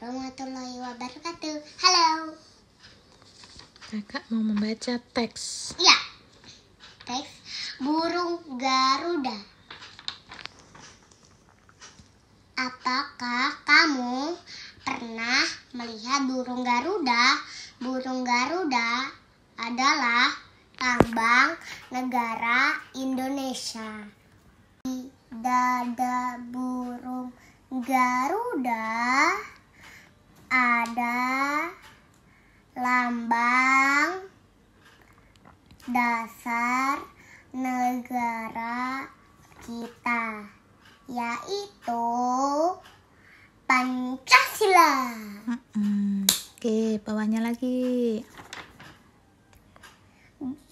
warahmatullahi wabarakatuh. Halo. Kakak mau membaca teks. Ya. Teks burung Garuda. Apakah kamu pernah melihat burung Garuda? Burung Garuda adalah tambang negara Indonesia. Di dada burung Garuda ada lambang dasar negara kita yaitu Pancasila. Oke, bawahnya lagi.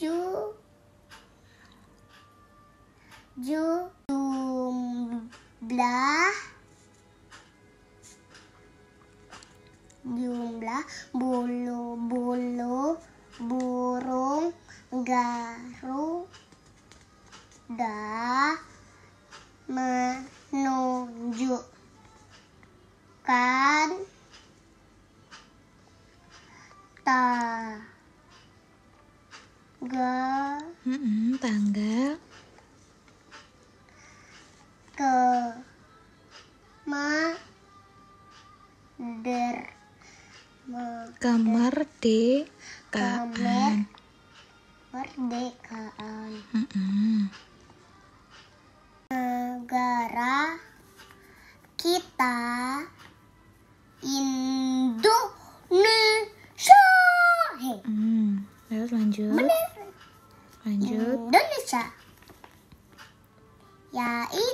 Ju ju jumlah jumlah bulu-bulu burung garuda menunjukkan tanggal mm -mm, tanggal kemerdekaan kemerdekaan K -mm. negara kita Indonesia hmm, terus lanjut Bener. lanjut Indonesia yaitu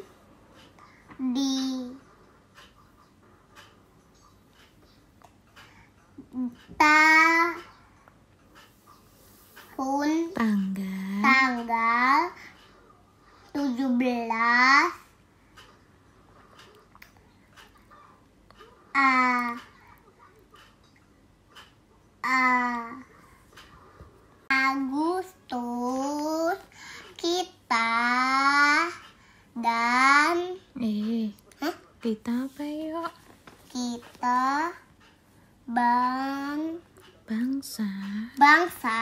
a a Agustus kita dan eh huh? kita apa yuk kita bang bangsa bangsa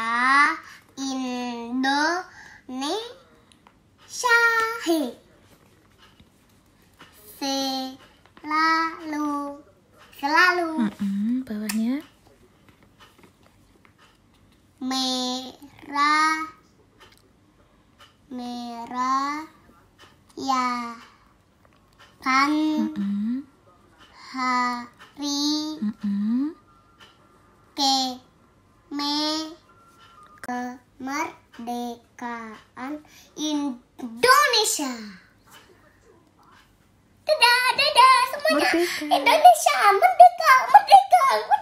merah merah ya kan mm -mm. hari mm -mm. ke me kemerdekaan Indonesia dadah dadah semuanya merdeka. Indonesia merdeka merdeka merdeka